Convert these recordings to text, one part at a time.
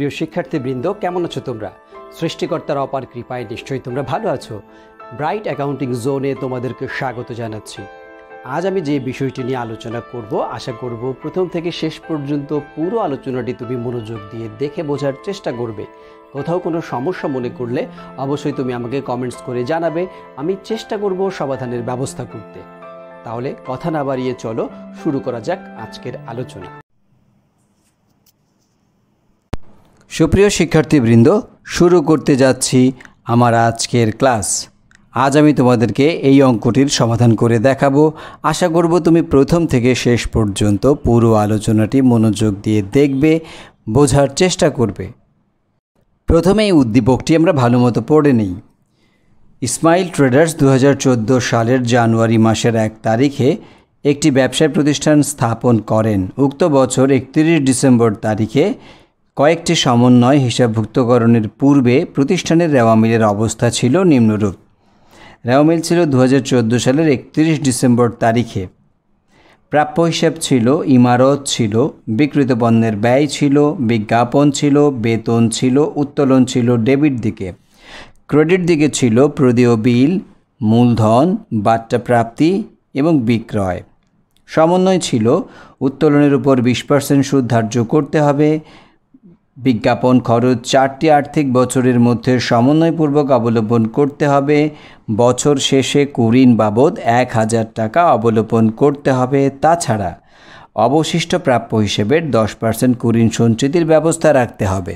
প্রিয় শিক্ষার্থীবৃন্দ কেমন আছো তোমরা সৃষ্টিকর্তার অপার কৃপায় নিশ্চয়ই তোমরা ভালো আছো ব্রাইট অ্যাকাউন্টিং জোনে তোমাদেরকে স্বাগত জানাচ্ছি আজ আমি যে বিষয়টি নিয়ে আলোচনা করব আশা করব প্রথম থেকে শেষ পর্যন্ত পুরো আলোচনাটি তুমি মনোযোগ দিয়ে দেখে বোঝার চেষ্টা করবে কোথাও কোনো সমস্যা মনে করলে অবশ্যই তুমি আমাকে কমেন্টস করে জানাবে আমি চেষ্টা করব সমাধানের ব্যবস্থা করতে তাহলে কথা না বাড়িয়ে চলো শুরু করা যাক আজকের আলোচনা সুপ্রিয় শিক্ষার্থীবৃন্দ শুরু করতে যাচ্ছি আমার আজকের ক্লাস আজ আমি তোমাদেরকে এই অঙ্কটির সমাধান করে দেখাবো আশা করব তুমি প্রথম থেকে শেষ পর্যন্ত পুরো আলোচনাটি মনোযোগ দিয়ে দেখবে বোঝার চেষ্টা করবে প্রথমে এই উদ্দীপকটি আমরা ভালোমতো পড়ে নিই ইসমাইল ট্রেডার্স দু সালের জানুয়ারি মাসের এক তারিখে একটি ব্যবসায় প্রতিষ্ঠান স্থাপন করেন উক্ত বছর একত্রিশ ডিসেম্বর তারিখে কয়েকটি সমন্বয় হিসাবভুক্তকরণের পূর্বে প্রতিষ্ঠানের রেওয়ামিলের অবস্থা ছিল নিম্নরূপ রেওয়ামিল ছিল দু সালের একত্রিশ ডিসেম্বর তারিখে প্রাপ্য হিসাব ছিল ইমারত ছিল বিক্রিত পণ্যের ব্যয় ছিল বিজ্ঞাপন ছিল বেতন ছিল উত্তোলন ছিল ডেবিট দিকে ক্রেডিট দিকে ছিল প্রদীয় বিল মূলধন বার্তা প্রাপ্তি এবং বিক্রয় সমন্বয় ছিল উত্তোলনের উপর বিশ পার্সেন্ট সুদ ধার্য করতে হবে বিজ্ঞাপন খরচ চারটি আর্থিক বছরের মধ্যে সমন্বয়পূর্বক অবলম্বন করতে হবে বছর শেষে কুরিন বাবদ এক হাজার টাকা অবলম্বন করতে হবে তাছাড়া অবশিষ্ট প্রাপ্য হিসেবে দশ পার্সেন্ট কুরিন সঞ্চিতির ব্যবস্থা রাখতে হবে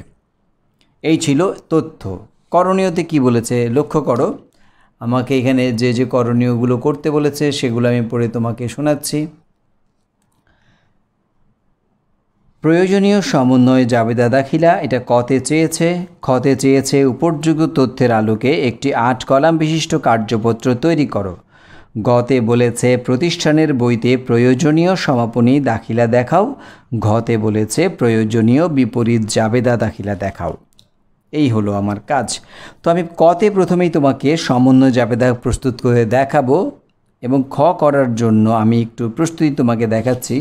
এই ছিল তথ্য করণীয়তে কি বলেছে লক্ষ্য করো আমাকে এখানে যে যে করণীয়গুলো করতে বলেছে সেগুলো আমি পড়ে তোমাকে শোনাচ্ছি প্রয়োজনীয় সমন্বয় জাবেদা দাখিলা এটা কতে চেয়েছে খতে চেয়েছে উপযোগ্য তথ্যের আলোকে একটি আট কলাম বিশিষ্ট কার্যপত্র তৈরি করো গতে বলেছে প্রতিষ্ঠানের বইতে প্রয়োজনীয় সমাপনী দাখিলা দেখাও ঘতে বলেছে প্রয়োজনীয় বিপরীত জাবেদা দাখিলা দেখাও এই হলো আমার কাজ তো আমি কতে প্রথমেই তোমাকে সমন্বয় জাবেদা প্রস্তুত করে দেখাবো এবং খ করার জন্য আমি একটু প্রস্তুতি তোমাকে দেখাচ্ছি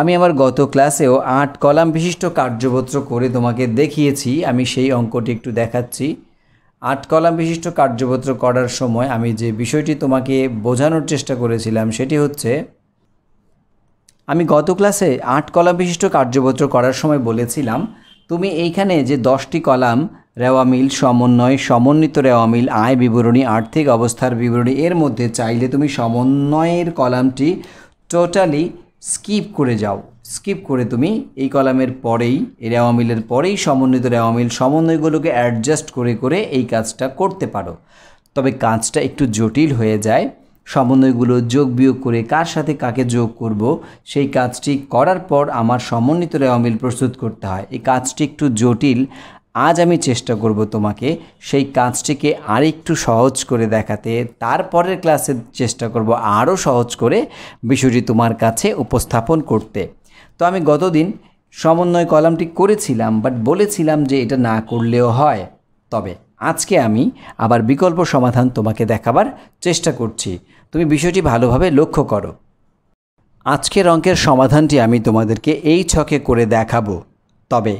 আমি আমার গত ক্লাসেও আট কলাম বিশিষ্ট কার্যপত্র করে তোমাকে দেখিয়েছি আমি সেই অঙ্কটি একটু দেখাচ্ছি আট কলাম বিশিষ্ট কার্যপত্র করার সময় আমি যে বিষয়টি তোমাকে বোঝানোর চেষ্টা করেছিলাম সেটি হচ্ছে আমি গত ক্লাসে আট কলাম বিশিষ্ট কার্যপত্র করার সময় বলেছিলাম তুমি এইখানে যে দশটি কলাম রেওয়া মিল সমন্বয় সমন্বিত রেওয়ামিল মিল আয় বিবরণী আর্থিক অবস্থার বিবরণী এর মধ্যে চাইলে তুমি সমন্বয়ের কলামটি টোটালি স্কিপ করে যাও স্কিপ করে তুমি এই কলামের পরেই এই রেওয়ামিলের পরেই সমন্বিত রেওয়ামিল সমন্বয়গুলোকে অ্যাডজাস্ট করে করে এই কাজটা করতে পারো তবে কাজটা একটু জটিল হয়ে যায় সমন্বয়গুলো যোগ বিয়োগ করে কার সাথে কাকে যোগ করব সেই কাজটি করার পর আমার সমন্বিত রেওয়ামিল প্রস্তুত করতে হয় এই কাজটি একটু জটিল আজ আমি চেষ্টা করব তোমাকে সেই কাজটিকে আরেকটু সহজ করে দেখাতে তারপরের ক্লাসে চেষ্টা করব আরও সহজ করে বিষয়টি তোমার কাছে উপস্থাপন করতে তো আমি গতদিন সমন্বয় কলামটি করেছিলাম বাট বলেছিলাম যে এটা না করলেও হয় তবে আজকে আমি আবার বিকল্প সমাধান তোমাকে দেখাবার চেষ্টা করছি তুমি বিষয়টি ভালোভাবে লক্ষ্য করো আজকের অঙ্কের সমাধানটি আমি তোমাদেরকে এই ছকে করে দেখাবো তবে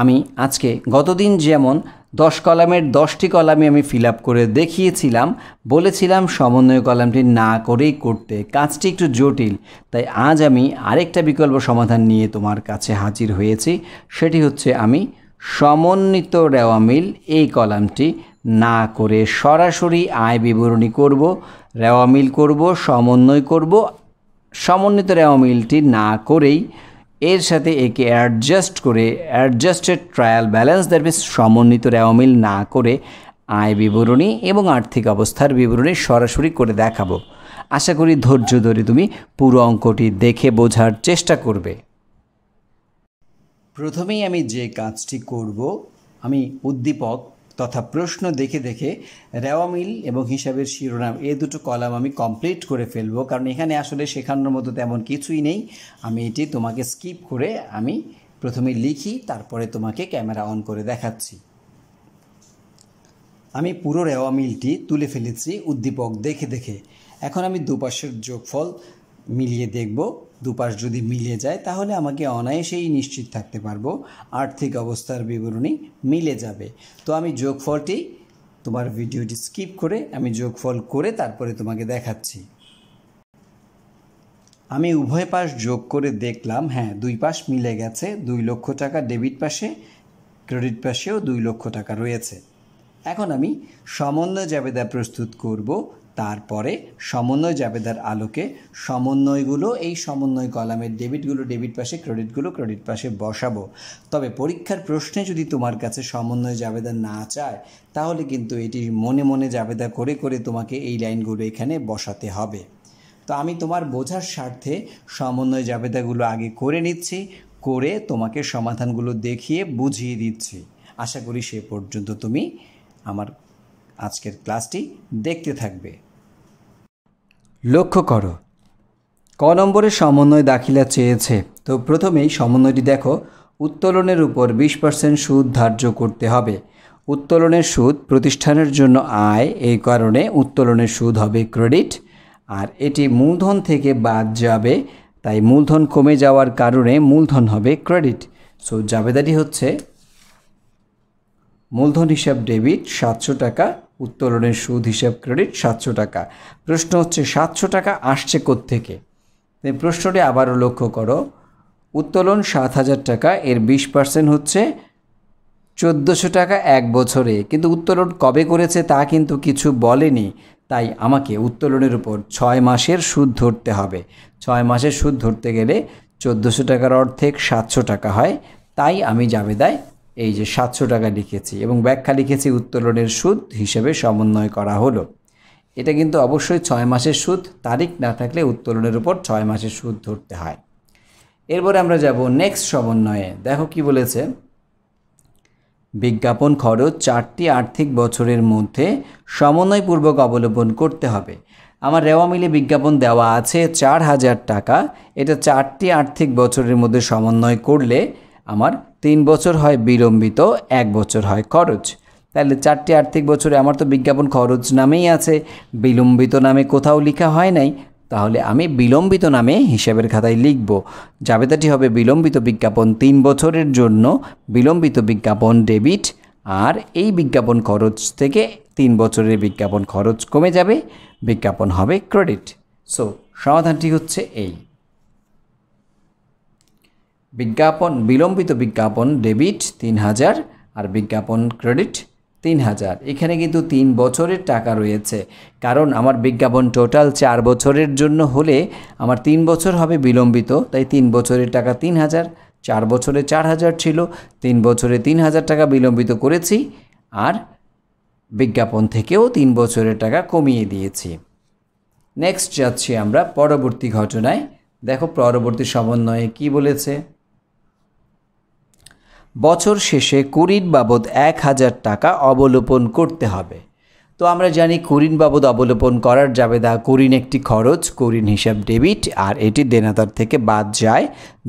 আমি আজকে গতদিন যেমন দশ কলামের দশটি কলামে আমি ফিল আপ করে দেখিয়েছিলাম বলেছিলাম সমন্বয় কলামটি না করেই করতে কাজটি একটু জটিল তাই আজ আমি আরেকটা বিকল্প সমাধান নিয়ে তোমার কাছে হাজির হয়েছি সেটি হচ্ছে আমি সমন্বিত রেওয়ামিল এই কলামটি না করে সরাসরি আয় বিবরণী করব রেওয়ামিল করব সমন্বয় করব সমন্বিত রেওয়ামিলটি না করেই এর সাথে একে অ্যাডজাস্ট করে অ্যাডজাস্টেড ট্রায়াল ব্যালেন্স দ্যাট সমন্বিত রেওয়ামিল না করে আয় বিবরণী এবং আর্থিক অবস্থার বিবরণী সরাসরি করে দেখাবো আশা করি ধৈর্য ধরে তুমি পুরো অঙ্কটি দেখে বোঝার চেষ্টা করবে প্রথমেই আমি যে কাজটি করব আমি উদ্দীপক তথা প্রশ্ন দেখে দেখে রেওয়ামিল এবং হিসাবের শিরোনাম এ দুটো কলাম আমি কমপ্লিট করে ফেলব কারণ এখানে আসলে শেখানোর মতো তেমন কিছুই নেই আমি এটি তোমাকে স্কিপ করে আমি প্রথমে লিখি তারপরে তোমাকে ক্যামেরা অন করে দেখাচ্ছি আমি পুরো রেওয়া মিলটি তুলে ফেলেছি উদ্দীপক দেখে দেখে এখন আমি দুপাশের যোগফল মিলিয়ে দেখব দুপাশ যদি মিলে যায় তাহলে আমাকে অনায়াসেই নিশ্চিত থাকতে পারবো আর্থিক অবস্থার বিবরণী মিলে যাবে তো আমি যোগফলটি তোমার ভিডিওটি স্কিপ করে আমি যোগফল করে তারপরে তোমাকে দেখাচ্ছি আমি উভয় পাশ যোগ করে দেখলাম হ্যাঁ দুই পাশ মিলে গেছে দুই লক্ষ টাকা ডেবিট পাশে ক্রেডিট পাশেও দুই লক্ষ টাকা রয়েছে এখন আমি সমন্বয় জাবেদা প্রস্তুত করব তারপরে সমন্বয় জাবেদার আলোকে সমন্বয়গুলো এই সমন্বয় কলামের ডেবিটগুলো ডেবিট পাশে ক্রেডিটগুলো ক্রেডিট পাশে বসাবো তবে পরীক্ষার প্রশ্নে যদি তোমার কাছে সমন্বয় জাবেদা না চায় তাহলে কিন্তু এটি মনে মনে জাবেদা করে করে তোমাকে এই লাইনগুলো এখানে বসাতে হবে তো আমি তোমার বোঝার স্বার্থে সমন্বয় জাবেদাগুলো আগে করে নিচ্ছি করে তোমাকে সমাধানগুলো দেখিয়ে বুঝিয়ে দিচ্ছি আশা করি সে পর্যন্ত তুমি আমার আজকের ক্লাসটি দেখতে থাকবে লক্ষ্য করো ক নম্বরে সমন্বয় দাখিলা চেয়েছে তো প্রথমেই সমন্বয়টি দেখো উত্তোলনের উপর বিশ পার্সেন্ট সুদ ধার্য করতে হবে উত্তোলনের সুদ প্রতিষ্ঠানের জন্য আয় এই কারণে উত্তোলনের সুদ হবে ক্রেডিট আর এটি মূলধন থেকে বাদ যাবে তাই মূলধন কমে যাওয়ার কারণে মূলধন হবে ক্রেডিট সো জাবেদারি হচ্ছে মূলধন হিসাব ডেবিট সাতশো টাকা উত্তোলনের সুদ হিসাব ক্রেডিট সাতশো টাকা প্রশ্ন হচ্ছে সাতশো টাকা আসছে কোত্থেকে প্রশ্নটি আবারও লক্ষ্য করো উত্তোলন সাত হাজার টাকা এর বিশ পার্সেন্ট হচ্ছে চোদ্দোশো টাকা এক বছরে কিন্তু উত্তোলন কবে করেছে তা কিন্তু কিছু বলেনি তাই আমাকে উত্তোলনের উপর ছয় মাসের সুদ ধরতে হবে ছয় মাসের সুদ ধরতে গেলে চোদ্দোশো টাকার অর্ধেক সাতশো টাকা হয় তাই আমি জাবেদায় এই যে সাতশো টাকা লিখেছি এবং ব্যাখ্যা লিখেছি উত্তোলনের সুদ হিসেবে সমন্বয় করা হলো এটা কিন্তু অবশ্যই ছয় মাসের সুদ তারিখ না থাকলে উত্তোলনের উপর ছয় মাসের সুদ ধরতে হয় এরপরে আমরা যাব নেক্সট সমন্বয়ে দেখো কি বলেছে বিজ্ঞাপন খরচ চারটি আর্থিক বছরের মধ্যে সমন্বয়পূর্বক অবলম্বন করতে হবে আমার রেওয়া মিলে বিজ্ঞাপন দেওয়া আছে চার হাজার টাকা এটা চারটি আর্থিক বছরের মধ্যে সমন্বয় করলে আমার তিন বছর হয় বিলম্বিত এক বছর হয় খরচ তাহলে চারটি আর্থিক বছরে আমার তো বিজ্ঞাপন খরচ নামেই আছে বিলম্বিত নামে কোথাও লেখা হয় নাই তাহলে আমি বিলম্বিত নামে হিসাবের খাতায় লিখব জাবেদাটি হবে বিলম্বিত বিজ্ঞাপন তিন বছরের জন্য বিলম্বিত বিজ্ঞাপন ডেবিট আর এই বিজ্ঞাপন খরচ থেকে তিন বছরের বিজ্ঞাপন খরচ কমে যাবে বিজ্ঞাপন হবে ক্রেডিট সো সমাধানটি হচ্ছে এই বিজ্ঞাপন বিলম্বিত বিজ্ঞাপন ডেবিট তিন হাজার আর বিজ্ঞাপন ক্রেডিট তিন হাজার এখানে কিন্তু তিন বছরের টাকা রয়েছে কারণ আমার বিজ্ঞাপন টোটাল চার বছরের জন্য হলে আমার তিন বছর হবে বিলম্বিত তাই তিন বছরের টাকা তিন হাজার চার বছরে চার হাজার ছিল তিন বছরে তিন হাজার টাকা বিলম্বিত করেছি আর বিজ্ঞাপন থেকেও তিন বছরের টাকা কমিয়ে দিয়েছি নেক্সট যাচ্ছি আমরা পরবর্তী ঘটনায় দেখো পরবর্তী সমন্বয়ে কি বলেছে বছর শেষে কুরিন বাবদ এক হাজার টাকা অবলোপন করতে হবে তো আমরা জানি কুরিন বাবদ অবলোপন করার যাবে দা কুরিন একটি খরচ কুরিন হিসাব ডেবিট আর এটি দেনাদার থেকে বাদ যায়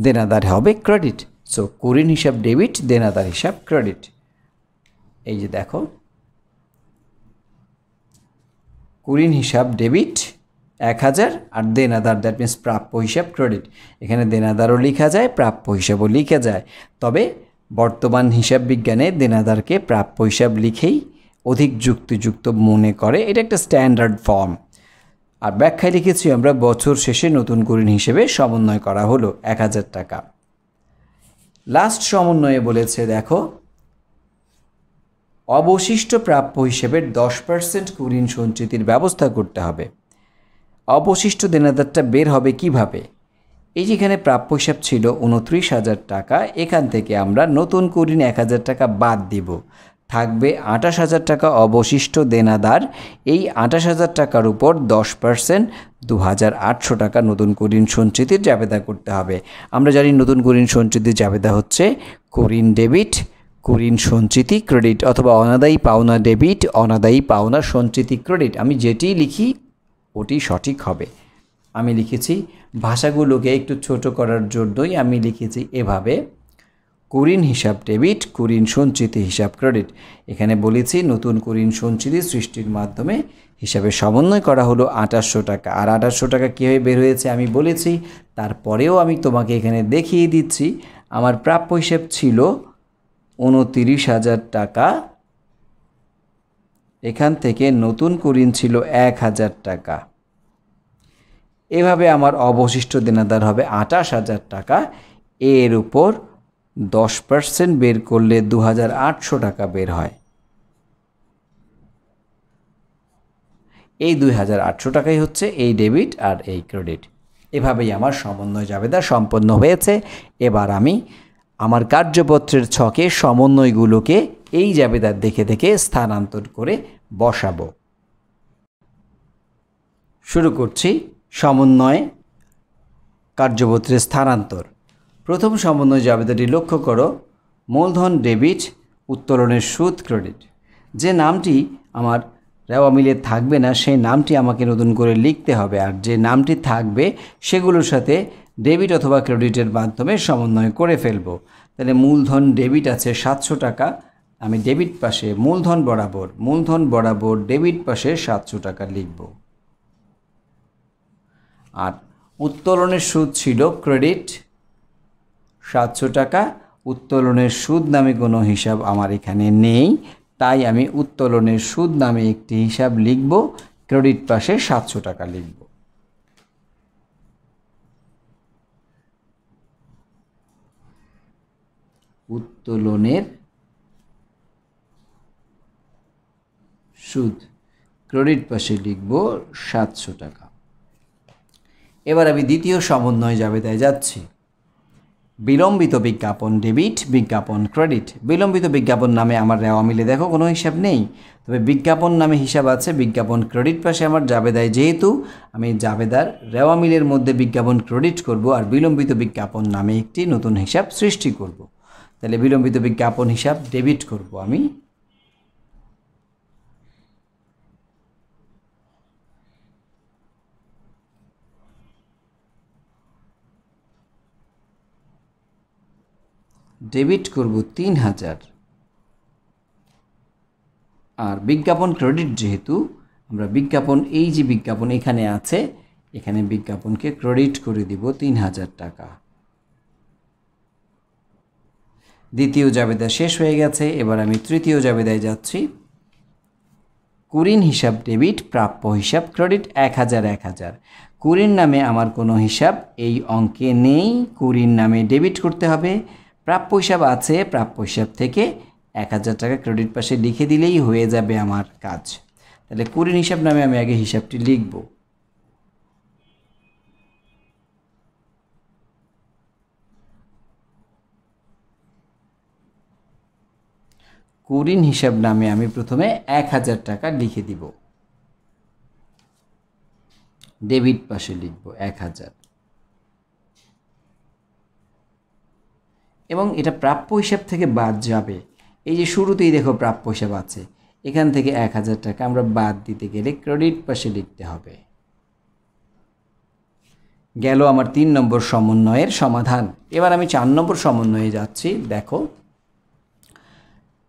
দেনাদার হবে ক্রেডিট সো কুরিন হিসাব ডেবিট দেনাদার হিসাব ক্রেডিট এই যে দেখো কুরিন হিসাব ডেবিট এক হাজার আর দেনাদার দ্যাট মিনস প্রাপ্য হিসাব ক্রেডিট এখানে দেনাদারও লেখা যায় প্রাপ্য হিসাবও লিখে যায় তবে বর্তমান হিসাব বিজ্ঞানে দেনাদারকে প্রাপ্য হিসাব লিখেই অধিক যুক্তিযুক্ত মনে করে এটা একটা স্ট্যান্ডার্ড ফর্ম আর ব্যাখ্যায় লিখেছি আমরা বছর শেষে নতুন করিন হিসেবে সমন্বয় করা হলো এক হাজার টাকা লাস্ট সমন্বয়ে বলেছে দেখো অবশিষ্ট প্রাপ্য হিসেবে দশ পার্সেন্ট কুরিন সঞ্চিতির ব্যবস্থা করতে হবে অবশিষ্ট দেনাদারটা বের হবে কিভাবে এই যেখানে প্রাপ্য হিসাব ছিল উনত্রিশ হাজার টাকা এখান থেকে আমরা নতুন করিন এক হাজার টাকা বাদ দিব থাকবে আঠাশ হাজার টাকা অবশিষ্ট দেনাদার এই আঠাশ হাজার টাকার উপর দশ পার্সেন্ট দু হাজার আটশো টাকা নতুন করিন সঞ্চিতির জাবেদা করতে হবে আমরা জানি নতুন করিন সঞ্চিতির জাবেদা হচ্ছে করিন ডেবিট করিন সঞ্চিতি ক্রেডিট অথবা অনাদায়ী পাওনা ডেবিট অনাদায়ী পাওনা সঞ্চিতি ক্রেডিট আমি যেটি লিখি ওটি সঠিক হবে আমি লিখেছি ভাষাগুলোকে একটু ছোট করার জন্যই আমি লিখেছি এভাবে কুরিন হিসাব ডেবিট কুরিন সঞ্চিতি হিসাব ক্রেডিট এখানে বলেছি নতুন কুরিন সঞ্চিতি সৃষ্টির মাধ্যমে হিসাবে সমন্বয় করা হলো আঠাশশো টাকা আর আঠাশশো টাকা কীভাবে বের হয়েছে আমি বলেছি তারপরেও আমি তোমাকে এখানে দেখিয়ে দিচ্ছি আমার প্রাপ্য হিসাব ছিল উনতিরিশ হাজার টাকা এখান থেকে নতুন কুরিন ছিল এক হাজার টাকা এভাবে আমার অবশিষ্ট দেনাদার হবে আঠাশ হাজার টাকা এর উপর দশ পার্সেন্ট বের করলে দু হাজার আটশো টাকা বের হয় এই দুই হাজার আটশো টাকাই হচ্ছে এই ডেবিট আর এই ক্রেডিট এভাবেই আমার সমন্বয় জাবেদা সম্পন্ন হয়েছে এবার আমি আমার কার্যপত্রের ছকে সমন্বয়গুলোকে এই জাবেদার দেখে দেখে স্থানান্তর করে বসাবো শুরু করছি সমন্বয় কার্যপত্রে স্থানান্তর প্রথম সমন্বয় জাবেদাটি লক্ষ্য করো মূলধন ডেবিট উত্তোলনের সুদ ক্রেডিট যে নামটি আমার রেওয়া মিলে থাকবে না সেই নামটি আমাকে নতুন করে লিখতে হবে আর যে নামটি থাকবে সেগুলোর সাথে ডেবিট অথবা ক্রেডিটের মাধ্যমে সমন্বয় করে ফেলব তাহলে মূলধন ডেবিট আছে সাতশো টাকা আমি ডেবিট পাশে মূলধন বরাবর মূলধন বরাবর ডেবিট পাশে সাতশো টাকা লিখব আর উত্তোলনের সুদ ছিল ক্রেডিট সাতশো টাকা উত্তোলনের সুদ নামে কোনো হিসাব আমার এখানে নেই তাই আমি উত্তোলনের সুদ নামে একটি হিসাব লিখব ক্রেডিট পাশে সাতশো টাকা লিখব উত্তোলনের সুদ ক্রেডিট পাশে লিখব সাতশো টাকা এবার আমি দ্বিতীয় সমন্বয় জাবেদায় যাচ্ছি বিলম্বিত বিজ্ঞাপন ডেবিট বিজ্ঞাপন ক্রেডিট বিলম্বিত বিজ্ঞাপন নামে আমার রেওয়া মিলে দেখো কোনো হিসাব নেই তবে বিজ্ঞাপন নামে হিসাব আছে বিজ্ঞাপন ক্রেডিট পাশে আমার জাবেদায় যেহেতু আমি জাবেদার রেওয়া মিলের মধ্যে বিজ্ঞাপন ক্রেডিট করব আর বিলম্বিত বিজ্ঞাপন নামে একটি নতুন হিসাব সৃষ্টি করব তাহলে বিলম্বিত বিজ্ঞাপন হিসাব ডেবিট করব আমি ডেবিট করব তিন হাজার আর বিজ্ঞাপন ক্রেডিট যেহেতু আমরা বিজ্ঞাপন এই যে বিজ্ঞাপন এখানে আছে এখানে বিজ্ঞাপনকে ক্রেডিট করে দিব তিন হাজার টাকা দ্বিতীয় জাবেদা শেষ হয়ে গেছে এবার আমি তৃতীয় জাবেদায় যাচ্ছি কুরিন হিসাব ডেবিট প্রাপ্য হিসাব ক্রেডিট এক হাজার এক হাজার কুরিন নামে আমার কোনো হিসাব এই অঙ্কে নেই কুরিন নামে ডেবিট করতে হবে প্রাপ্য হিসাব আছে প্রাপ্য হিসাব থেকে এক হাজার টাকা ক্রেডিট পাশে লিখে দিলেই হয়ে যাবে আমার কাজ তাহলে কুড়ি হিসাব নামে আমি আগে হিসাবটি লিখব কুড়িন হিসাব নামে আমি প্রথমে এক হাজার টাকা লিখে দিব ডেবিট পাশে লিখব এক হাজার এবং এটা প্রাপ্য হিসাব থেকে বাদ যাবে এই যে শুরুতেই দেখো প্রাপ্য হিসাব আছে এখান থেকে এক হাজার টাকা আমরা বাদ দিতে গেলে ক্রেডিট পাশে লিখতে হবে গেল আমার তিন নম্বর সমন্বয়ের সমাধান এবার আমি চার নম্বর সমন্বয়ে যাচ্ছি দেখো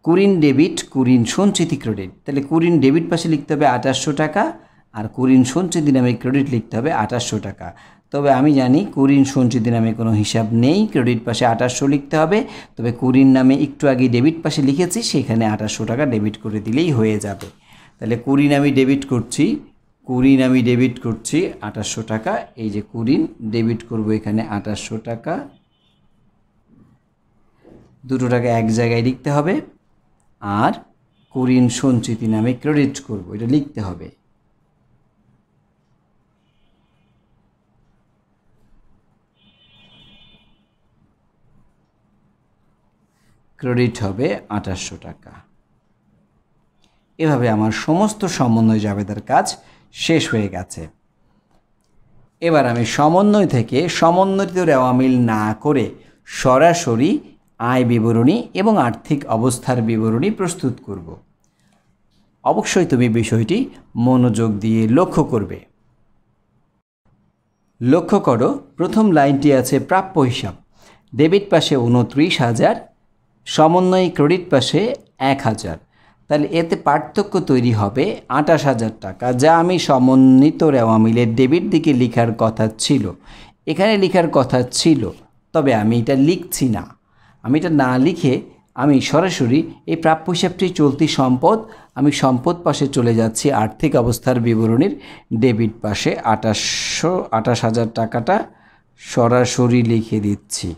কুরিন ডেবিট কুরিন সঞ্চিতি ক্রেডিট তাহলে কুরিন ডেবিট পাশে লিখতে হবে আঠাশশো টাকা আর কুরিন সঞ্চিতি নামে ক্রেডিট লিখতে হবে আঠাশশো টাকা তবে আমি জানি কুরিন সঞ্চিত নামে কোনো হিসাব নেই ক্রেডিট পাশে আঠাশশো লিখতে হবে তবে কুরিন নামে একটু আগে ডেবিট পাশে লিখেছি সেখানে আঠাশশো টাকা ডেবিট করে দিলেই হয়ে যাবে তাহলে কুরিন আমি ডেবিট করছি কুরিন আমি ডেবিট করছি আঠাশশো টাকা এই যে কুরিন ডেবিট করব এখানে আঠাশশো টাকা দুটো টাকা এক জায়গায় লিখতে হবে আর কুরিন সঞ্চিতি নামে ক্রেডিট করব এটা লিখতে হবে ক্রেডিট হবে আঠাশশো টাকা এভাবে আমার সমস্ত সমন্বয় জাবেদার কাজ শেষ হয়ে গেছে এবার আমি সমন্বয় থেকে সমন্বয়িত রেওয়ামিল না করে সরাসরি আয় বিবরণী এবং আর্থিক অবস্থার বিবরণী প্রস্তুত করব অবশ্যই তুমি বিষয়টি মনোযোগ দিয়ে লক্ষ্য করবে লক্ষ্য করো প্রথম লাইনটি আছে প্রাপ্য হিসাব ডেবিট পাশে উনত্রিশ হাজার সমন্বয় ক্রেডিট পাশে এক হাজার তাহলে এতে পার্থক্য তৈরি হবে আঠাশ হাজার টাকা যা আমি সমন্বিত রেওয়ামিলের ডেবিট দিকে লিখার কথা ছিল এখানে লিখার কথা ছিল তবে আমি এটা লিখছি না আমি এটা না লিখে আমি সরাসরি এই প্রাপ্য হিসাবটি চলতি সম্পদ আমি সম্পদ পাশে চলে যাচ্ছি আর্থিক অবস্থার বিবরণীর ডেবিট পাশে আঠাশশো আঠাশ হাজার টাকাটা সরাসরি লিখে দিচ্ছি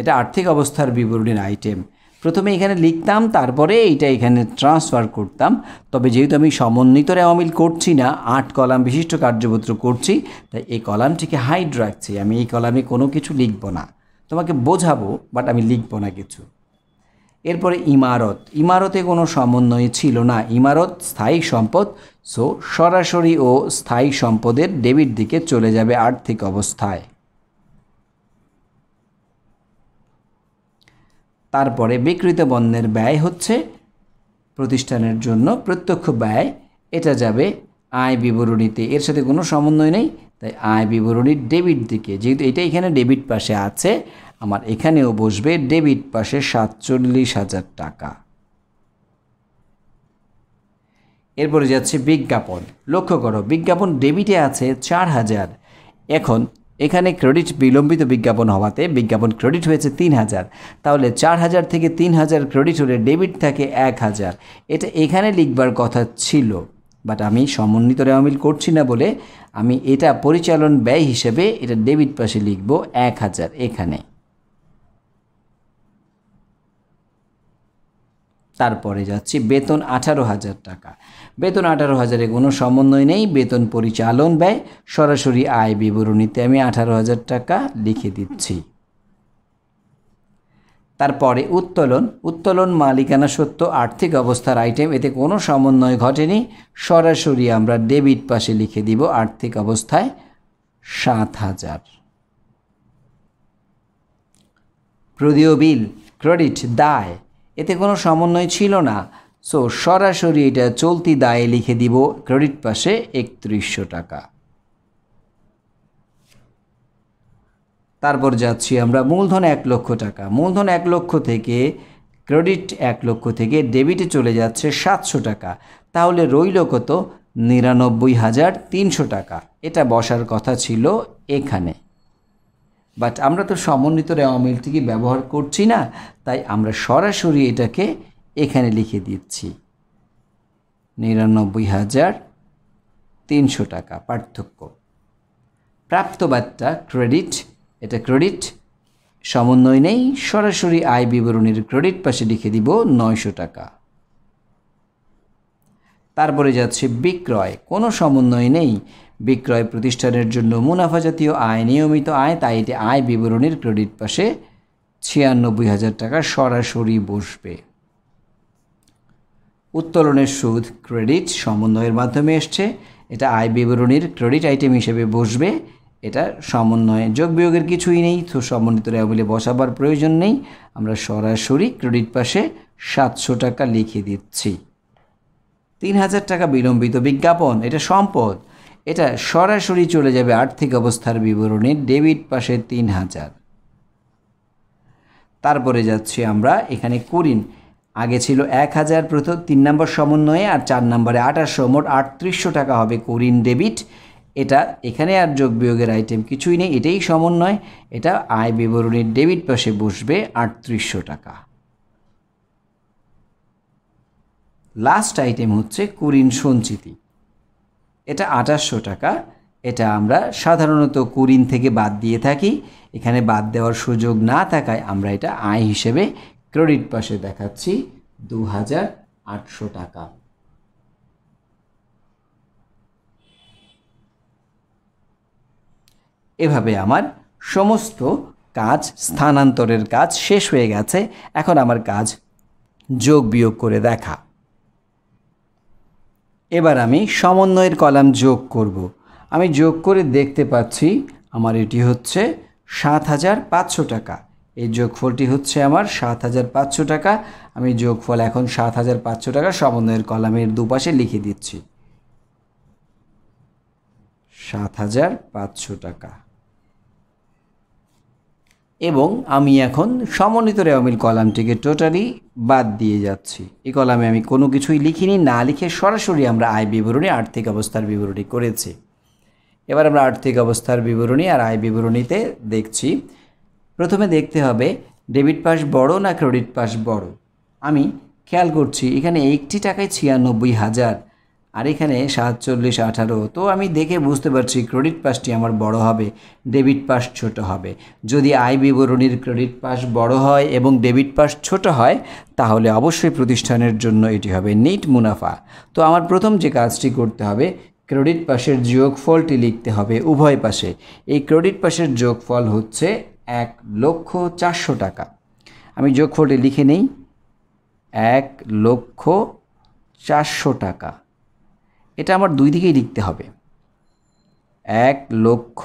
এটা আর্থিক অবস্থার বিবরণীর আইটেম প্রথমে এখানে লিখতাম তারপরে এইটা এখানে ট্রান্সফার করতাম তবে যেহেতু আমি সমন্বিত রেওয়ামিল করছি না আট কলাম বিশিষ্ট কার্যপত্র করছি তাই এই কলামটিকে হাইড রাখছি আমি এই কলামে কোনো কিছু লিখব না তোমাকে বোঝাবো বাট আমি লিখব না কিছু এরপরে ইমারত ইমারতে কোনো সমন্বয় ছিল না ইমারত স্থায়ী সম্পদ সো সরাসরি ও স্থায়ী সম্পদের ডেবিট দিকে চলে যাবে আর্থিক অবস্থায় তারপরে বিকৃত বন্ধের ব্যয় হচ্ছে প্রতিষ্ঠানের জন্য প্রত্যক্ষ ব্যয় এটা যাবে আয় বিবরণীতে এর সাথে কোনো সমন্বয় নেই তাই আয় বিবরণীর ডেবিট দিকে যেহেতু এটা এখানে ডেবিট পাশে আছে আমার এখানেও বসবে ডেবিট পাশে সাতচল্লিশ হাজার টাকা এরপরে যাচ্ছে বিজ্ঞাপন লক্ষ্য করো বিজ্ঞাপন ডেবিটে আছে চার হাজার এখন এখানে ক্রেডিট বিলম্বিত বিজ্ঞাপন হওয়াতে বিজ্ঞাপন ক্রেডিট হয়েছে তিন হাজার তাহলে চার হাজার থেকে তিন হাজার ক্রেডিট হলে ডেবিট থাকে এক হাজার এটা এখানে লিখবার কথা ছিল বাট আমি সমন্বিত রেওয়ামিল করছি না বলে আমি এটা পরিচালন ব্যয় হিসেবে এটা ডেবিট পাশে লিখব এক হাজার এখানে তারপরে যাচ্ছি বেতন আঠারো হাজার টাকা বেতন আঠারো হাজারে কোনো সমন্বয় নেই বেতন পরিচালন ব্যয় সরাসরি আয় বিবরণীতে আমি আঠারো হাজার টাকা লিখে দিচ্ছি তারপরে উত্তোলন উত্তোলন মালিকানা সত্য আর্থিক অবস্থার আইটেম এতে কোনো সমন্বয় ঘটেনি সরাসরি আমরা ডেবিট পাশে লিখে দিব আর্থিক অবস্থায় সাত হাজার প্রদীয় বিল ক্রেডিট দায় এতে কোনো সমন্বয় ছিল না সো সরাসরি এটা চলতি দায়ে লিখে দিব ক্রেডিট পাশে একত্রিশশো টাকা তারপর যাচ্ছি আমরা মূলধন এক লক্ষ টাকা মূলধন এক লক্ষ থেকে ক্রেডিট এক লক্ষ থেকে ডেবিটে চলে যাচ্ছে সাতশো টাকা তাহলে রইল কত নিরানব্বই হাজার তিনশো টাকা এটা বসার কথা ছিল এখানে বাট আমরা তো সমন্বিত রেওয়া মিলটিকে ব্যবহার করছি না তাই আমরা সরাসরি এটাকে এখানে লিখে দিচ্ছি নিরানব্বই হাজার তিনশো টাকা পার্থক্য প্রাপ্তবার্তা ক্রেডিট এটা ক্রেডিট সমন্বয় নেই সরাসরি আয় বিবরণীর ক্রেডিট পাশে লিখে দিব নয়শো টাকা তারপরে যাচ্ছে বিক্রয় কোনো সমন্বয় নেই বিক্রয় প্রতিষ্ঠানের জন্য মুনাফা জাতীয় আয় নিয়মিত আয় তাই এটি আয় বিবরণীর ক্রেডিট পাশে ছিয়ানব্বই হাজার টাকা সরাসরি বসবে উত্তোলনের সুদ ক্রেডিট সমন্বয়ের মাধ্যমে এসছে এটা আয় বিবরণীর ক্রেডিট আইটেম হিসেবে বসবে এটা সমন্বয়ে যোগ বিয়োগের কিছুই নেই তো সমন্বিত রেবলে বসাবার প্রয়োজন নেই আমরা সরাসরি ক্রেডিট পাশে সাতশো টাকা লিখে দিচ্ছি তিন হাজার টাকা বিলম্বিত বিজ্ঞাপন এটা সম্পদ এটা সরাসরি চলে যাবে আর্থিক অবস্থার বিবরণে ডেবিট পাশে তিন হাজার তারপরে যাচ্ছি আমরা এখানে করিন আগে ছিল এক হাজার প্রথম তিন নম্বর সমন্বয়ে আর চার নম্বরে আঠাশশো মোট আটত্রিশশো টাকা হবে করিন ডেবিট এটা এখানে আর যোগ বিয়োগের আইটেম কিছুই নেই এটাই সমন্বয় এটা আয় বিবরণীর ডেবিট পাশে বসবে আটত্রিশশো টাকা লাস্ট আইটেম হচ্ছে কুরিন সঞ্চিতি এটা আঠাশশো টাকা এটা আমরা সাধারণত কুরিন থেকে বাদ দিয়ে থাকি এখানে বাদ দেওয়ার সুযোগ না থাকায় আমরা এটা আয় হিসেবে ক্রেডিট পাশে দেখাচ্ছি দু টাকা এভাবে আমার সমস্ত কাজ স্থানান্তরের কাজ শেষ হয়ে গেছে এখন আমার কাজ যোগ বিয়োগ করে দেখা এবার আমি সমন্বয়ের কলাম যোগ করব আমি যোগ করে দেখতে পাচ্ছি আমার এটি হচ্ছে সাত হাজার পাঁচশো টাকা এই যোগফলটি হচ্ছে আমার সাত হাজার পাঁচশো টাকা আমি যোগফল এখন সাত হাজার পাঁচশো টাকা সমন্বয়ের কলামের দুপাশে লিখে দিচ্ছি সাত হাজার পাঁচশো টাকা এবং আমি এখন সমন্বিত রেওমিল কলামটিকে টোটালি বাদ দিয়ে যাচ্ছি এই কলামে আমি কোনো কিছুই লিখিনি না লিখে সরাসরি আমরা আয় বিবরণী আর্থিক অবস্থার বিবরণী করেছি এবার আমরা আর্থিক অবস্থার বিবরণী আর আয় বিবরণীতে দেখছি প্রথমে দেখতে হবে ডেবিট পাস বড় না ক্রেডিট পাস বড় আমি খেয়াল করছি এখানে একটি টাকায় ছিয়ানব্বই হাজার আর এখানে সাতচল্লিশ আঠারো তো আমি দেখে বুঝতে পারছি ক্রেডিট পাসটি আমার বড় হবে ডেবিট পাস ছোট হবে যদি আয় বিবরণীর ক্রেডিট পাস বড় হয় এবং ডেবিট পাস ছোট হয় তাহলে অবশ্যই প্রতিষ্ঠানের জন্য এটি হবে নিট মুনাফা তো আমার প্রথম যে কাজটি করতে হবে ক্রেডিট পাসের যোগফলটি লিখতে হবে উভয় পাশে এই ক্রেডিট পাসের যোগফল হচ্ছে এক লক্ষ চারশো টাকা আমি যোগফলটি লিখে নেই এক লক্ষ চারশো টাকা এটা আমার দুই দিকেই লিখতে হবে এক লক্ষ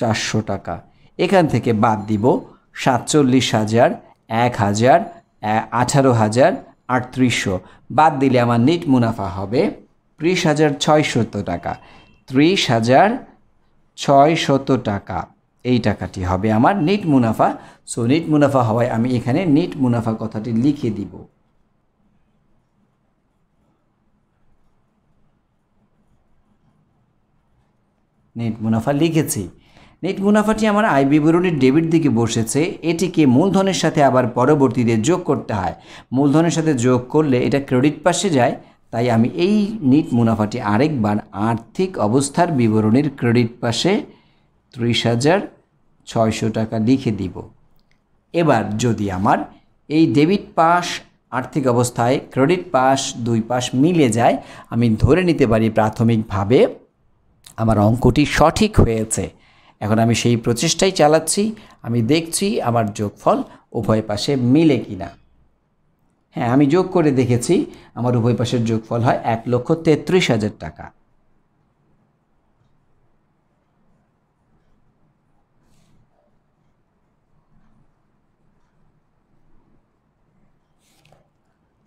চারশো টাকা এখান থেকে বাদ দিব সাতচল্লিশ হাজার এক হাজার আঠারো হাজার আটত্রিশশো বাদ দিলে আমার নিট মুনাফা হবে ত্রিশ হাজার ছয়শত টাকা ত্রিশ হাজার ছয়শত টাকা এই টাকাটি হবে আমার নেট মুনাফা সো নেট মুনাফা হওয়ায় আমি এখানে নেট মুনাফা কথাটি লিখে দিব নেট মুনাফা লিখেছি নেট মুনাফাটি আমার আয় বিবরণীর ডেবিট দিকে বসেছে এটিকে মূলধনের সাথে আবার পরবর্তীতে যোগ করতে হয় মূলধনের সাথে যোগ করলে এটা ক্রেডিট পাশে যায় তাই আমি এই নিট মুনাফাটি আরেকবার আর্থিক অবস্থার বিবরণীর ক্রেডিট পাশে ত্রিশ হাজার ছয়শো টাকা লিখে দিব এবার যদি আমার এই ডেবিট পাস আর্থিক অবস্থায় ক্রেডিট পাস দুই পাস মিলে যায় আমি ধরে নিতে পারি প্রাথমিকভাবে আমার অঙ্কটি সঠিক হয়েছে এখন আমি সেই প্রচেষ্টাই চালাচ্ছি আমি দেখছি আমার যোগফল উভয় পাশে মিলে কি না হ্যাঁ আমি যোগ করে দেখেছি আমার উভয় পাশের যোগফল হয় এক লক্ষ তেত্রিশ হাজার টাকা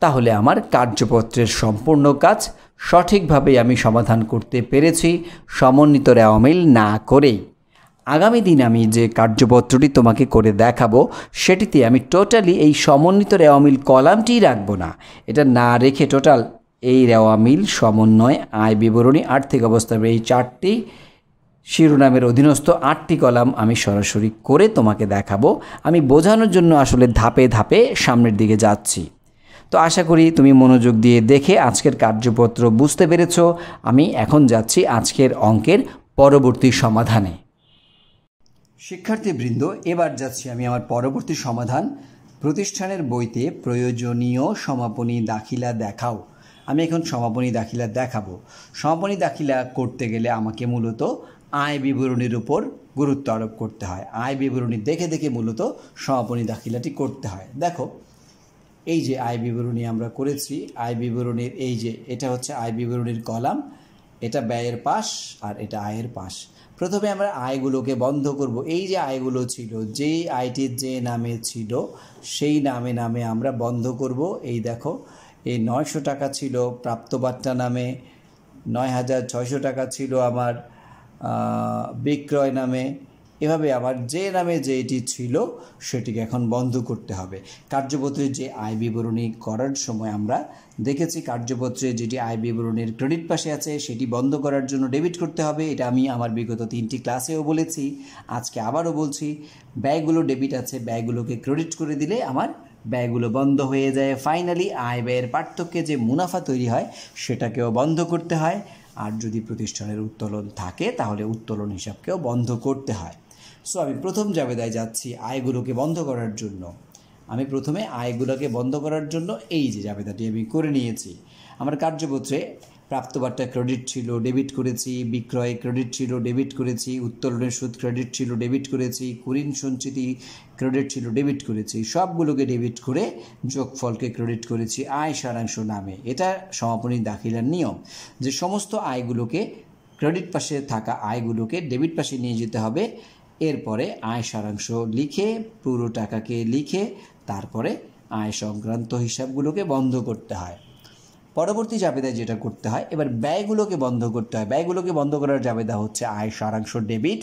তাহলে আমার কার্যপত্রের সম্পূর্ণ কাজ সঠিকভাবে আমি সমাধান করতে পেরেছি সমন্বিত রেওয়ামিল না করেই আগামী দিন আমি যে কার্যপত্রটি তোমাকে করে দেখাবো সেটিতে আমি টোটালি এই সমন্বিত রেওয়ামিল কলামটি রাখবো না এটা না রেখে টোটাল এই রেওয়ামিল সমন্বয় আয় বিবরণী আর্থিক অবস্থা এই চারটি শিরোনামের অধীনস্থ আটটি কলাম আমি সরাসরি করে তোমাকে দেখাবো আমি বোঝানোর জন্য আসলে ধাপে ধাপে সামনের দিকে যাচ্ছি তো আশা করি তুমি মনোযোগ দিয়ে দেখে আজকের কার্যপত্র বুঝতে পেরেছ আমি এখন যাচ্ছি আজকের অঙ্কের পরবর্তী সমাধানে শিক্ষার্থীবৃন্দ এবার যাচ্ছি আমি আমার পরবর্তী সমাধান প্রতিষ্ঠানের বইতে প্রয়োজনীয় সমাপনী দাখিলা দেখাও আমি এখন সমাপনী দাখিলা দেখাবো সমাপনী দাখিলা করতে গেলে আমাকে মূলত আয় বিবরণীর উপর গুরুত্ব আরোপ করতে হয় আয় বিবরণী দেখে দেখে মূলত সমাপনী দাখিলাটি করতে হয় দেখো এই যে আয় বিবরণী আমরা করেছি আয় বিবরণীর এই যে এটা হচ্ছে আয় বিবরণীর কলাম এটা ব্যয়ের পাশ আর এটা আয়ের পাশ প্রথমে আমরা আয়গুলোকে বন্ধ করব এই যে আয়গুলো ছিল যেই আয়টির যে নামে ছিল সেই নামে নামে আমরা বন্ধ করব এই দেখো এই নয়শো টাকা ছিল প্রাপ্তবার্তা নামে নয় হাজার ছয়শো টাকা ছিল আমার বিক্রয় নামে এভাবে আমার যে নামে যে এটি ছিল সেটিকে এখন বন্ধ করতে হবে কার্যপত্রে যে আয় বিবরণী করার সময় আমরা দেখেছি কার্যপত্রে যেটি আয় বিবরণের ক্রেডিট পাশে আছে সেটি বন্ধ করার জন্য ডেবিট করতে হবে এটা আমি আমার বিগত তিনটি ক্লাসেও বলেছি আজকে আবারও বলছি ব্যয়গুলো ডেবিট আছে ব্যয়গুলোকে ক্রেডিট করে দিলে আমার ব্যয়গুলো বন্ধ হয়ে যায় ফাইনালি আয় ব্যয়ের পার্থক্যে যে মুনাফা তৈরি হয় সেটাকেও বন্ধ করতে হয় আর যদি প্রতিষ্ঠানের উত্তোলন থাকে তাহলে উত্তোলন হিসাবকেও বন্ধ করতে হয় সো আমি প্রথম জাবেদায় যাচ্ছি আয়গুলোকে বন্ধ করার জন্য আমি প্রথমে আয়গুলোকে বন্ধ করার জন্য এই যে জাবেদাটি আমি করে নিয়েছি আমার কার্যপত্রে প্রাপ্তবার্তা ক্রেডিট ছিল ডেবিট করেছি বিক্রয় ক্রেডিট ছিল ডেবিট করেছি উত্তোলনের সুদ ক্রেডিট ছিল ডেবিট করেছি কুরিন সঞ্চিতি ক্রেডিট ছিল ডেবিট করেছি সবগুলোকে ডেবিট করে যোগফলকে ক্রেডিট করেছি আয় সারাংশ নামে এটা সমাপনী দাখিলার নিয়ম যে সমস্ত আয়গুলোকে ক্রেডিট পাশে থাকা আয়গুলোকে ডেবিট পাশে নিয়ে যেতে হবে এরপরে আয় সারাংশ লিখে পুরো টাকাকে লিখে তারপরে আয় সংক্রান্ত হিসাবগুলোকে বন্ধ করতে হয় পরবর্তী জাবেদায় যেটা করতে হয় এবার ব্যয়গুলোকে বন্ধ করতে হয় ব্যয়গুলোকে বন্ধ করার জাবেদা হচ্ছে আয় সারাংশ ডেবিট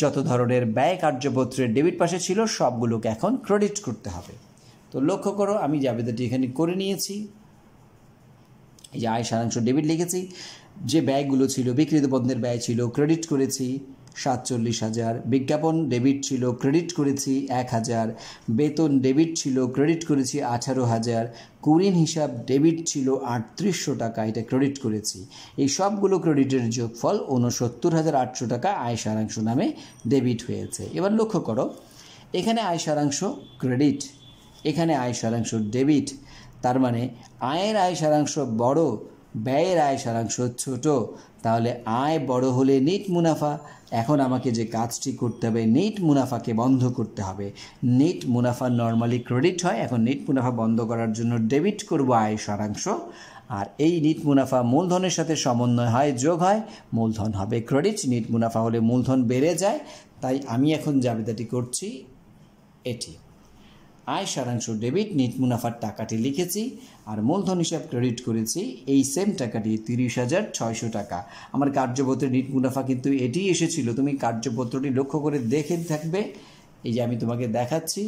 যত ধরনের ব্যয় কার্যপত্রের ডেবিট পাশে ছিল সবগুলোকে এখন ক্রেডিট করতে হবে তো লক্ষ্য করো আমি জাবেদাটি এখানে করে নিয়েছি এই যে আয় সারাংশ ডেবিট লিখেছি যে ব্যয়গুলো ছিল বিক্রিত পণ্যের ব্যয় ছিল ক্রেডিট করেছি সাতচল্লিশ হাজার বিজ্ঞাপন ডেবিট ছিল ক্রেডিট করেছি এক হাজার বেতন ডেবিট ছিল ক্রেডিট করেছি আঠারো হাজার কুরিন হিসাব ডেবিট ছিল আটত্রিশশো টাকা এটা ক্রেডিট করেছি এই সবগুলো ক্রেডিটের যোগফল ঊনসত্তর হাজার আটশো টাকা আয় সারাংশ নামে ডেবিট হয়েছে এবার লক্ষ্য করো এখানে আয় সারাংশ ক্রেডিট এখানে আয় সারাংশ ডেবিট তার মানে আয়ের আয় সারাংশ বড় ব্যয়ের আয় সারাংশ ছোট তাহলে আয় বড় হলে নেট মুনাফা এখন আমাকে যে কাজটি করতে হবে নেট মুনাফাকে বন্ধ করতে হবে নেট মুনাফা নর্মালি ক্রেডিট হয় এখন নেট মুনাফা বন্ধ করার জন্য ডেবিট করব আয় সারাংশ আর এই নিট মুনাফা মূলধনের সাথে সমন্বয় হয় যোগ হয় মূলধন হবে ক্রেডিট নিট মুনাফা হলে মূলধন বেড়ে যায় তাই আমি এখন জাবেদাটি করছি এটি আয় সারাংশ ডেবিট নিট মুনাফার টাকাটি লিখেছি আর মূলধন হিসাব ক্রেডিট করেছি এই সেম টাকাটি তিরিশ হাজার ছয়শো টাকা আমার কার্যপত্রের নিট মুনাফা কিন্তু এটি এসেছিল তুমি কার্যপত্রটি লক্ষ্য করে দেখে থাকবে এই যে আমি তোমাকে দেখাচ্ছি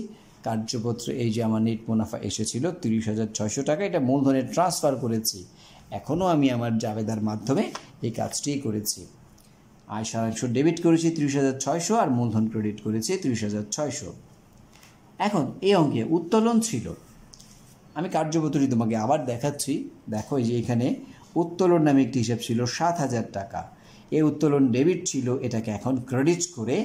কার্যপত্র এই যে আমার নিট মুনাফা এসেছিল তিরিশ হাজার ছয়শো টাকা এটা মূলধনে ট্রান্সফার করেছি এখনও আমি আমার জাবেদার মাধ্যমে এই কাজটি করেছি আয় সারাংশ ডেবিট করেছি তিরিশ হাজার ছয়শো আর মূলধন ক্রেডিট করেছি তিরিশ হাজার ছয়শো এখন এই অঙ্কে উত্তোলন ছিল আমি কার্যপত্রটি তোমাকে আবার দেখাচ্ছি দেখো যে এখানে উত্তোলন নামে একটি হিসাব ছিল সাত হাজার টাকা এই উত্তোলন ডেবিট ছিল এটাকে এখন ক্রেডিট করে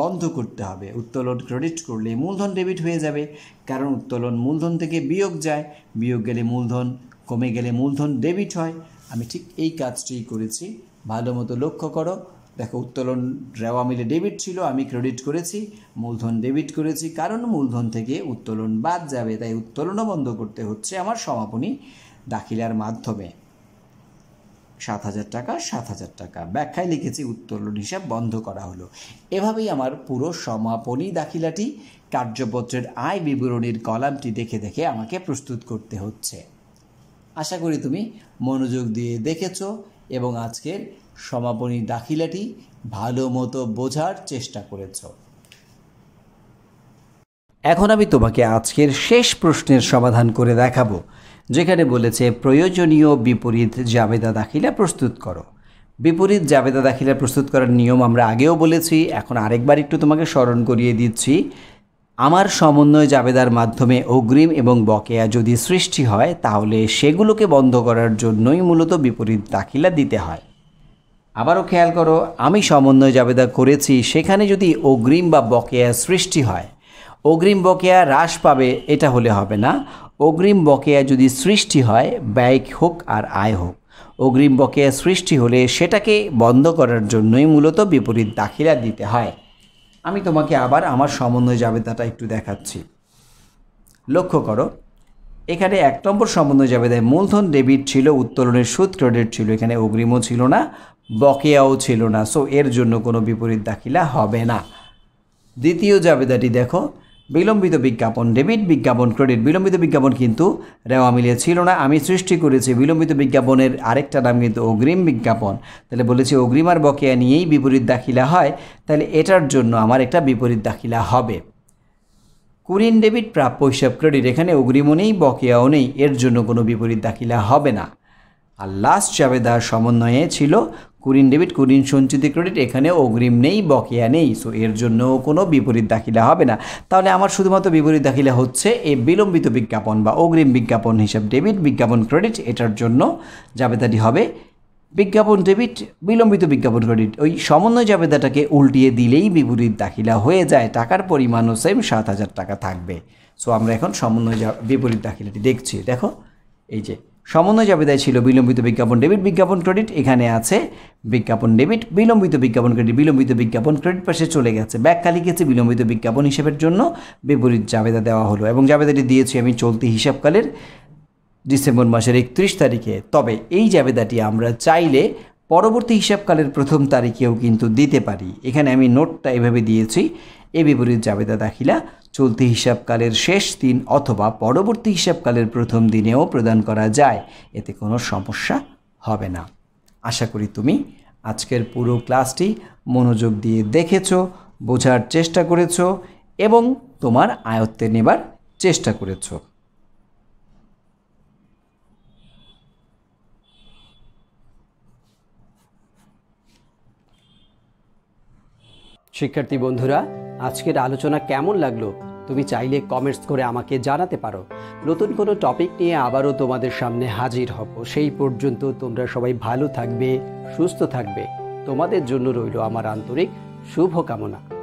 বন্ধ করতে হবে উত্তোলন ক্রেডিট করলে মূলধন ডেবিট হয়ে যাবে কারণ উত্তোলন মূলধন থেকে বিয়োগ যায় বিয়োগ গেলে মূলধন কমে গেলে মূলধন ডেবিট হয় আমি ঠিক এই কাজটি করেছি ভালো মতো লক্ষ্য করো দেখো উত্তোলন রেওয়া মিলে ডেবিট ছিল আমি ক্রেডিট করেছি মূলধন ডেবিট করেছি কারণ মূলধন থেকে উত্তোলন বাদ যাবে তাই উত্তোলনও বন্ধ করতে হচ্ছে আমার সমাপনী দাখিলার মাধ্যমে সাত হাজার টাকা সাত হাজার টাকা ব্যাখ্যায় লিখেছি উত্তোলন হিসাব বন্ধ করা হলো এভাবেই আমার পুরো সমাপনী দাখিলাটি কার্যপত্রের আয় বিবরণীর কলামটি দেখে দেখে আমাকে প্রস্তুত করতে হচ্ছে আশা করি তুমি মনোযোগ দিয়ে দেখেছ এবং আজকের সমাপনী দাখিলাটি ভালো মতো বোঝার চেষ্টা করেছ এখন আমি তোমাকে আজকের শেষ প্রশ্নের সমাধান করে দেখাবো যেখানে বলেছে প্রয়োজনীয় বিপরীত জাবেদা দাখিলা প্রস্তুত করো বিপরীত জাবেদা দাখিলা প্রস্তুত করার নিয়ম আমরা আগেও বলেছি এখন আরেকবার একটু তোমাকে স্মরণ করিয়ে দিচ্ছি আমার সমন্বয় জাবেদার মাধ্যমে অগ্রিম এবং বকেয়া যদি সৃষ্টি হয় তাহলে সেগুলোকে বন্ধ করার জন্যই মূলত বিপরীত দাখিলা দিতে হয় আবারও খেয়াল করো আমি সমন্বয় জাবেদা করেছি সেখানে যদি অগ্রিম বা বকেয়া সৃষ্টি হয় অগ্রিম বকেয়া হ্রাস পাবে এটা হলে হবে না অগ্রিম বকেয়া যদি সৃষ্টি হয় ব্যয় হোক আর আয় হোক অগ্রিম বকেয়া সৃষ্টি হলে সেটাকে বন্ধ করার জন্যই মূলত বিপরীত দাখিলা দিতে হয় আমি তোমাকে আবার আমার সমন্বয় জাবেদাটা একটু দেখাচ্ছি লক্ষ্য করো এখানে এক নম্বর সমন্বয় জাবেদায় মূলধন ডেবিট ছিল উত্তোলনের সুদ ক্রেডিট ছিল এখানে অগ্রিমও ছিল না বকেয়াও ছিল না সো এর জন্য কোনো বিপরীত দাখিলা হবে না দ্বিতীয় জাবেদাটি দেখো বিলম্বিত বিজ্ঞাপন ডেবিট বিজ্ঞাপন ক্রেডিট বিলম্বিত বিজ্ঞাপন কিন্তু রেওয়া মিলিয়ে ছিল না আমি সৃষ্টি করেছি বিলম্বিত বিজ্ঞাপনের আরেকটা নাম কিন্তু অগ্রিম বিজ্ঞাপন তাহলে বলেছি অগ্রিম আর বকেয়া নিয়েই বিপরীত দাখিলা হয় তাহলে এটার জন্য আমার একটা বিপরীত দাখিলা হবে কুরিন ডেবিট প্রাপ্য হিসাব ক্রেডিট এখানে অগ্রিমও নেই বকেয়াও নেই এর জন্য কোনো বিপরীত দাখিলা হবে না আর লাস্ট জাবেদার সমন্বয়ে ছিল কুরিন ডেবিট কুরিন সঞ্চিত ক্রেডিট এখানে অগ্রিম নেই বকেয়া নেই সো এর জন্য কোনো বিপরীত দাখিলা হবে না তাহলে আমার শুধুমাত্র বিপরীত দাখিলা হচ্ছে এ বিলম্বিত বিজ্ঞাপন বা অগ্রিম বিজ্ঞাপন হিসাব ডেবিট বিজ্ঞাপন ক্রেডিট এটার জন্য জাবেদাটি হবে বিজ্ঞাপন ডেবিট বিলম্বিত বিজ্ঞাপন ক্রেডিট ওই সমন্বয় জাবেদাটাকে উল্টিয়ে দিলেই বিপরীত দাখিলা হয়ে যায় টাকার পরিমাণও সেম সাত হাজার টাকা থাকবে সো আমরা এখন সমন্বয় বিপরীত দাখিলাটি দেখছি দেখো এই যে সমন্বয় জাবেদায় ছিল বিলম্বিত বিজ্ঞাপন ডেবিট বিজ্ঞাপন ক্রেডিট এখানে আছে বিজ্ঞাপন ডেবিট বিলম্বিত বিজ্ঞাপন ক্রেডিট বিলম্বিত বিজ্ঞাপন ক্রেডিট পাশে চলে গেছে ব্যাখ্যা লিখেছে বিলম্বিত বিজ্ঞাপন হিসেবের জন্য বিপরীত জাবেদা দেওয়া হলো এবং জাবেদাটি দিয়েছি আমি চলতি হিসাবকালের ডিসেম্বর মাসের একত্রিশ তারিখে তবে এই জাবেদাটি আমরা চাইলে পরবর্তী হিসাবকালের প্রথম তারিখেও কিন্তু দিতে পারি এখানে আমি নোটটা এভাবে দিয়েছি এ বিপরীত জাবেদা দাখিলা চলতি হিসাবকালের শেষ দিন অথবা পরবর্তী হিসাবকালের প্রথম দিনেও প্রদান করা যায় এতে কোনো সমস্যা হবে না আশা করি তুমি আজকের পুরো ক্লাসটি মনোযোগ দিয়ে দেখেছ বোঝার চেষ্টা করেছ এবং তোমার আয়ত্তে নেবার চেষ্টা করেছো শিক্ষার্থী বন্ধুরা আজকের আলোচনা কেমন লাগলো তুমি চাইলে কমেন্টস করে আমাকে জানাতে পারো নতুন কোনো টপিক নিয়ে আবারও তোমাদের সামনে হাজির হব সেই পর্যন্ত তোমরা সবাই ভালো থাকবে সুস্থ থাকবে তোমাদের জন্য রইল আমার আন্তরিক শুভকামনা